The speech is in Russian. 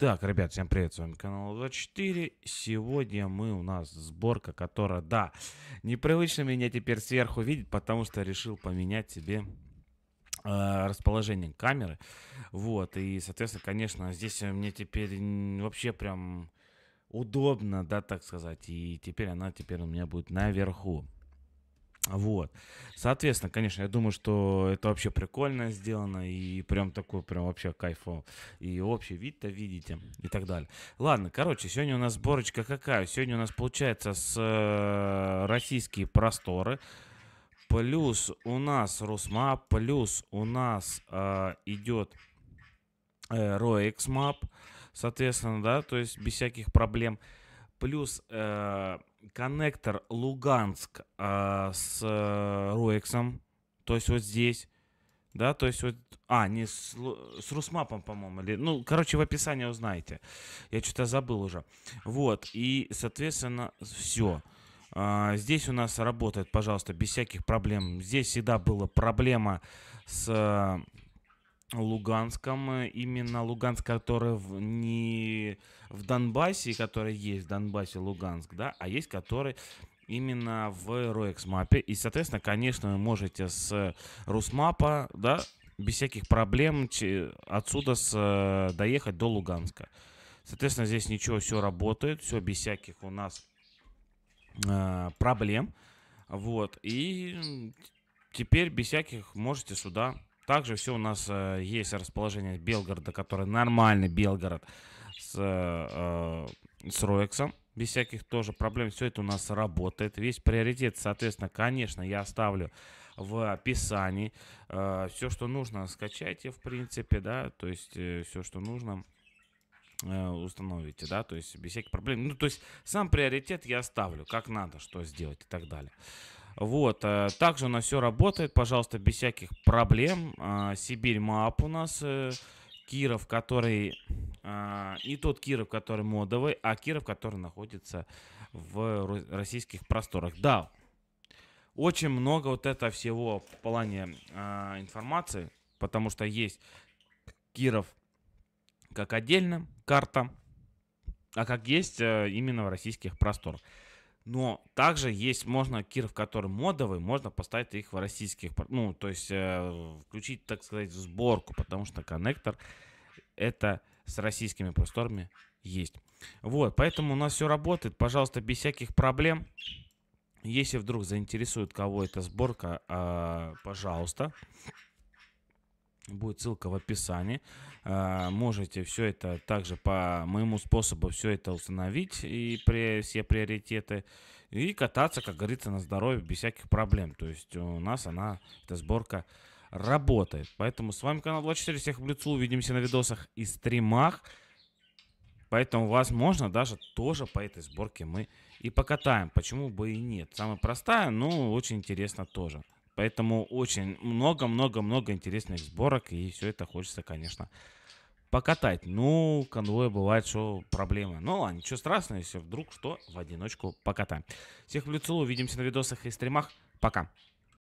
Так, ребят, всем привет, с вами канал 24. Сегодня мы у нас сборка, которая, да, непривычно меня теперь сверху видеть, потому что решил поменять себе э, расположение камеры. Вот, и, соответственно, конечно, здесь мне теперь вообще прям удобно, да, так сказать. И теперь она теперь у меня будет наверху. Вот. Соответственно, конечно, я думаю, что это вообще прикольно сделано, и прям такой, прям вообще кайфово. И общий вид-то видите, и так далее. Ладно, короче, сегодня у нас сборочка какая? Сегодня у нас получается с э, российские просторы, плюс у нас Русмап, плюс у нас э, идет э, RoexMap, соответственно, да, то есть без всяких проблем плюс э, коннектор Луганск э, с э, Руэксом, то есть вот здесь, да, то есть вот, а, не с, с Русмапом, по-моему, или, ну, короче, в описании узнаете, я что-то забыл уже, вот, и, соответственно, все. А, здесь у нас работает, пожалуйста, без всяких проблем. Здесь всегда была проблема с э, Луганском, э, именно Луганск, который в, не в Донбассе, который есть в Донбассе Луганск, да, а есть который именно в РОЭС-мапе. И, соответственно, конечно, вы можете с Русмапа, да, без всяких проблем отсюда с, э, доехать до Луганска. Соответственно, здесь ничего, все работает, все без всяких у нас э, проблем. Вот, и теперь без всяких можете сюда также все у нас э, есть расположение Белгорода, который нормальный Белгород с, э, с Роексом. Без всяких тоже проблем. Все это у нас работает. Весь приоритет, соответственно, конечно, я оставлю в описании. Э, все, что нужно, скачайте, в принципе, да. То есть, э, все, что нужно, э, установите, да, то есть без всяких проблем. Ну, то есть сам приоритет я оставлю, как надо, что сделать и так далее. Вот, э, также у нас все работает, пожалуйста, без всяких проблем. А, Сибирь Мап у нас, э, Киров, который... А, не тот Киров, который модовый, а Киров, который находится в российских просторах. Да, очень много вот этого всего в плане а, информации, потому что есть Киров как отдельно карта, а как есть э, именно в российских просторах. Но также есть, можно Киров, который модовый, можно поставить их в российских, ну, то есть э, включить, так сказать, в сборку, потому что коннектор это с российскими просторами есть. Вот, поэтому у нас все работает, пожалуйста, без всяких проблем. Если вдруг заинтересует кого эта сборка, э, пожалуйста. Пожалуйста. Будет ссылка в описании. А, можете все это также по моему способу все это установить и при, все приоритеты. И кататься, как говорится, на здоровье без всяких проблем. То есть у нас она, эта сборка работает. Поэтому с вами канал 24, всех блюцу. Увидимся на видосах и стримах. Поэтому, возможно, даже тоже по этой сборке мы и покатаем. Почему бы и нет? Самая простая, но очень интересно тоже. Поэтому очень много-много-много интересных сборок, и все это хочется, конечно, покатать. Ну, конвой бывает, что проблемы. Ну ладно, ничего страшного, если вдруг что, в одиночку покатаем. Всех люблю, целую, увидимся на видосах и стримах. Пока.